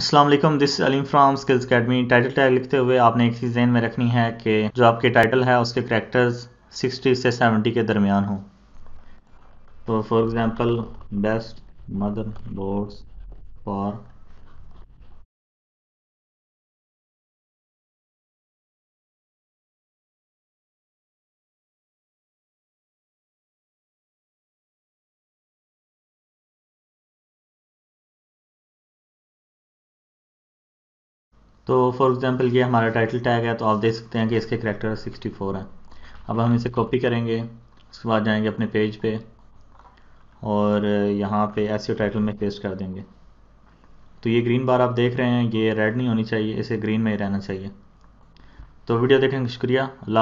Aslam this Aleem from skills academy title tag लिखते हुए आपने एक चीज़ में रखनी है कि जो आपके टाइटल है उसके करेक्टर्स 60 से 70 के दरमियान हों तो for example best motherboards for तो फॉर एग्जांपल ये हमारा टाइटल टैग है तो आप देख सकते हैं कि इसके करेक्टर 64 हैं अब हम इसे कॉपी करेंगे उसके बाद जाएंगे अपने पेज पे और यहाँ पे एस टाइटल में पेस्ट कर देंगे तो ये ग्रीन बार आप देख रहे हैं ये रेड नहीं होनी चाहिए इसे ग्रीन में ही रहना चाहिए तो वीडियो देखने का शुक्रिया अल्लाह